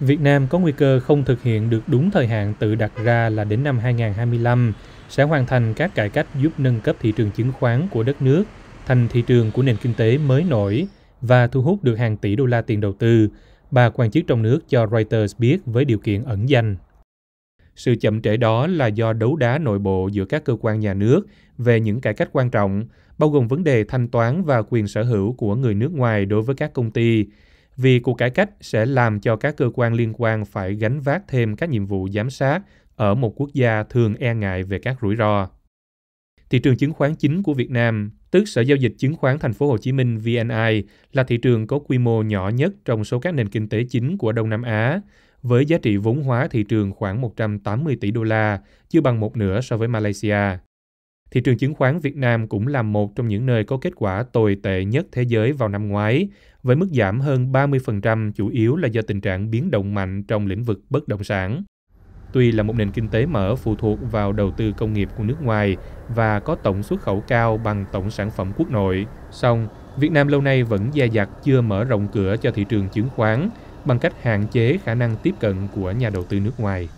Việt Nam có nguy cơ không thực hiện được đúng thời hạn tự đặt ra là đến năm 2025 sẽ hoàn thành các cải cách giúp nâng cấp thị trường chứng khoán của đất nước thành thị trường của nền kinh tế mới nổi và thu hút được hàng tỷ đô la tiền đầu tư, bà quan chức trong nước cho Reuters biết với điều kiện ẩn danh. Sự chậm trễ đó là do đấu đá nội bộ giữa các cơ quan nhà nước về những cải cách quan trọng, bao gồm vấn đề thanh toán và quyền sở hữu của người nước ngoài đối với các công ty, vì cuộc cải cách sẽ làm cho các cơ quan liên quan phải gánh vác thêm các nhiệm vụ giám sát ở một quốc gia thường e ngại về các rủi ro. Thị trường chứng khoán chính của Việt Nam, tức Sở giao dịch chứng khoán Thành phố Hồ Chí Minh VNI, là thị trường có quy mô nhỏ nhất trong số các nền kinh tế chính của Đông Nam Á, với giá trị vốn hóa thị trường khoảng 180 tỷ đô la, chưa bằng một nửa so với Malaysia. Thị trường chứng khoán Việt Nam cũng là một trong những nơi có kết quả tồi tệ nhất thế giới vào năm ngoái, với mức giảm hơn 30% chủ yếu là do tình trạng biến động mạnh trong lĩnh vực bất động sản. Tuy là một nền kinh tế mở phụ thuộc vào đầu tư công nghiệp của nước ngoài và có tổng xuất khẩu cao bằng tổng sản phẩm quốc nội, song Việt Nam lâu nay vẫn dè dặt chưa mở rộng cửa cho thị trường chứng khoán bằng cách hạn chế khả năng tiếp cận của nhà đầu tư nước ngoài.